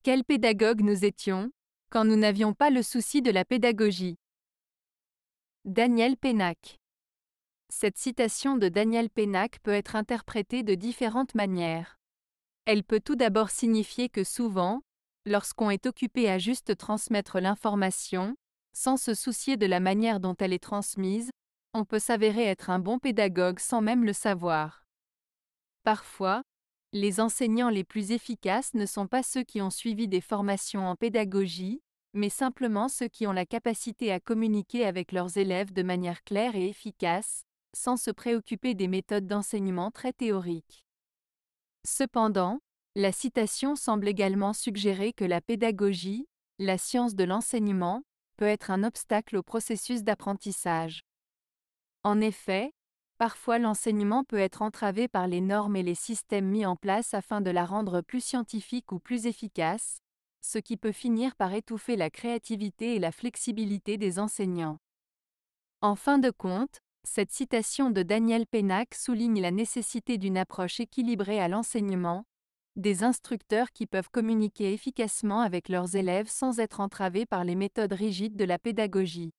« Quel pédagogue nous étions, quand nous n'avions pas le souci de la pédagogie. Daniel Pénac. Cette citation de Daniel Pénac peut être interprétée de différentes manières. Elle peut tout d'abord signifier que souvent, lorsqu'on est occupé à juste transmettre l'information, sans se soucier de la manière dont elle est transmise, on peut s'avérer être un bon pédagogue sans même le savoir. Parfois, les enseignants les plus efficaces ne sont pas ceux qui ont suivi des formations en pédagogie, mais simplement ceux qui ont la capacité à communiquer avec leurs élèves de manière claire et efficace, sans se préoccuper des méthodes d'enseignement très théoriques. Cependant, la citation semble également suggérer que la pédagogie, la science de l'enseignement, peut être un obstacle au processus d'apprentissage. En effet, Parfois l'enseignement peut être entravé par les normes et les systèmes mis en place afin de la rendre plus scientifique ou plus efficace, ce qui peut finir par étouffer la créativité et la flexibilité des enseignants. En fin de compte, cette citation de Daniel Pénac souligne la nécessité d'une approche équilibrée à l'enseignement, des instructeurs qui peuvent communiquer efficacement avec leurs élèves sans être entravés par les méthodes rigides de la pédagogie.